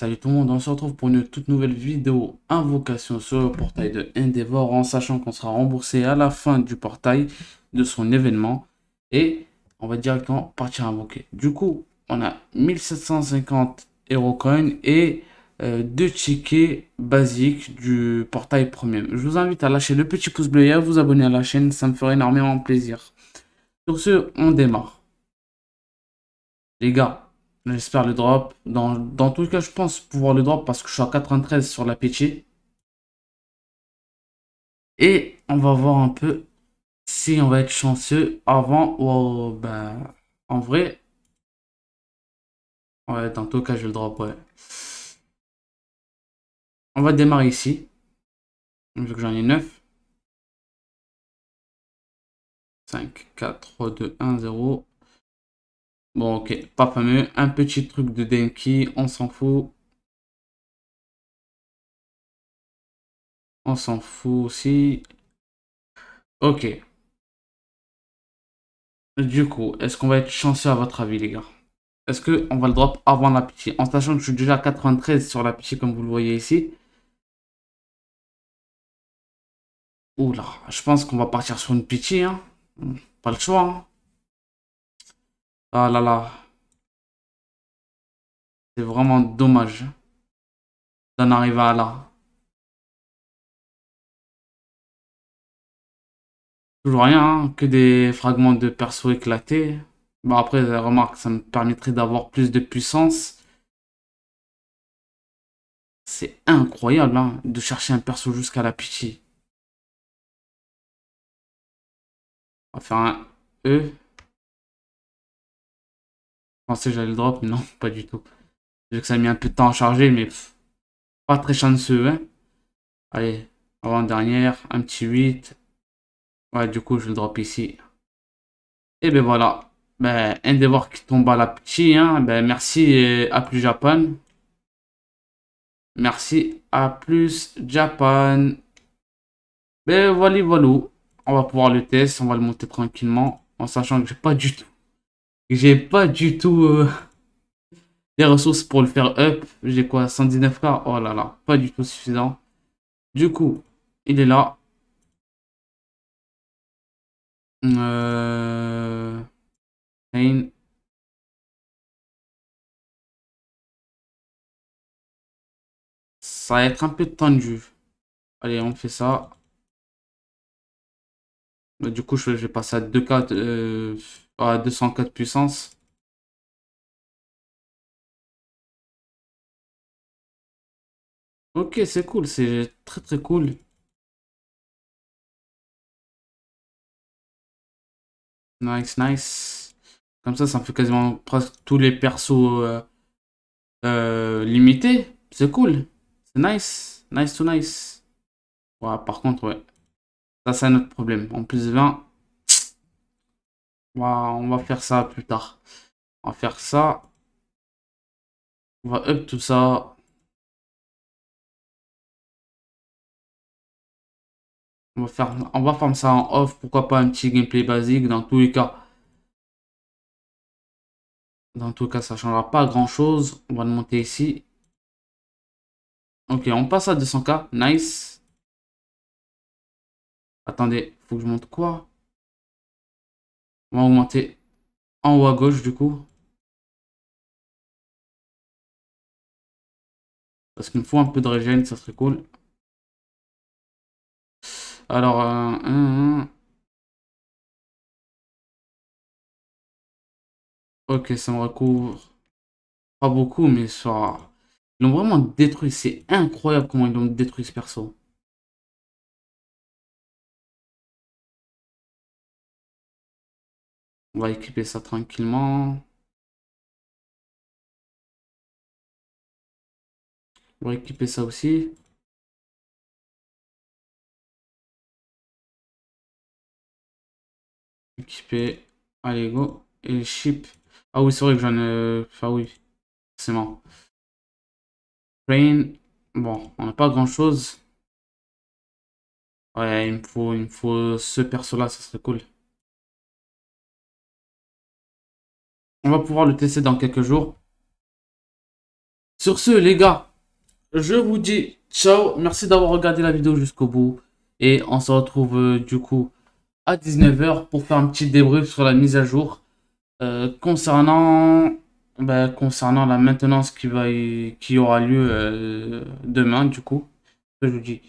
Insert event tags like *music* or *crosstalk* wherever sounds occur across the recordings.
Salut tout le monde, on se retrouve pour une toute nouvelle vidéo invocation sur le portail de Endeavor en sachant qu'on sera remboursé à la fin du portail de son événement et on va directement partir invoquer. Du coup, on a 1750 coins et euh, deux tickets basiques du portail premier Je vous invite à lâcher le petit pouce bleu et à vous abonner à la chaîne, ça me ferait énormément plaisir. Sur ce, on démarre. Les gars, J'espère le drop. Dans, dans tous les cas, je pense pouvoir le drop parce que je suis à 93 sur la péché. Et on va voir un peu si on va être chanceux avant ou euh, ben, en vrai. Ouais, dans tout cas, je le drop, ouais. On va démarrer ici. Vu que j'en ai 9. 5, 4, 3, 2, 1, 0. Bon, ok, pas fameux. Un petit truc de Denki, on s'en fout. On s'en fout aussi. Ok. Du coup, est-ce qu'on va être chanceux à votre avis, les gars Est-ce qu'on va le drop avant la pitié En sachant que je suis déjà à 93 sur la pitié, comme vous le voyez ici. Oula, je pense qu'on va partir sur une pitié. Hein. Pas le choix. Hein. Ah là là. C'est vraiment dommage d'en arriver à là. Toujours rien, hein. que des fragments de perso éclatés. Bon bah, après, remarque, ça me permettrait d'avoir plus de puissance. C'est incroyable hein, de chercher un perso jusqu'à la pitié. On va faire un E pensais j'allais le drop, mais non, pas du tout. que ça a mis un peu de temps à charger, mais pas très chanceux. Hein. Allez, avant-dernière, un petit 8. Ouais, du coup, je le drop ici. Et ben voilà. Ben, devoir qui tombe à la petite. Hein. Ben, merci à plus Japan. Merci à plus Japan. Ben voilà, voilà. On va pouvoir le test. On va le monter tranquillement. En sachant que j'ai pas du tout j'ai pas du tout euh, les *laughs* ressources pour le faire up. J'ai quoi 119k Oh là là, pas du tout suffisant. Du coup, il est là. Euh, ça va être un peu tendu. Allez, on fait ça. Bah, du coup, je vais passer à 2K. 204 puissance. Ok, c'est cool, c'est très très cool. Nice, nice. Comme ça, ça fait quasiment presque tous les persos euh, euh, limités. C'est cool. C'est nice. Nice to nice. par contre, ouais. Ça, c'est un autre problème. En plus 20, on va, faire ça plus tard. On va faire ça. On va up tout ça. On va, faire, on va faire ça en off. Pourquoi pas un petit gameplay basique dans tous les cas. Dans tous les cas, ça changera pas grand chose. On va le monter ici. Ok, on passe à 200k. Nice. Attendez, faut que je monte quoi on va augmenter en haut à gauche du coup. Parce qu'il me faut un peu de régène, ça serait cool. Alors, euh, ok, ça me recouvre pas beaucoup, mais ça. Ils l'ont vraiment détruit. C'est incroyable comment ils l'ont détruit ce perso. On va équiper ça tranquillement. On va équiper ça aussi. Équiper. Allez, go. Et le ship. Ah oui, c'est vrai que j'en ai... Euh, enfin oui, C'est mort Train, Bon, on n'a pas grand-chose. Ouais, il me faut, il me faut ce perso-là, ça serait cool. On va pouvoir le tester dans quelques jours. Sur ce, les gars, je vous dis ciao. Merci d'avoir regardé la vidéo jusqu'au bout. Et on se retrouve euh, du coup à 19h pour faire un petit débrief sur la mise à jour euh, concernant, ben, concernant la maintenance qui, va, qui aura lieu euh, demain. Du coup, je vous dis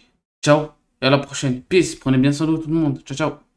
ciao et à la prochaine. Peace. Prenez bien soin de tout le monde. Ciao, ciao.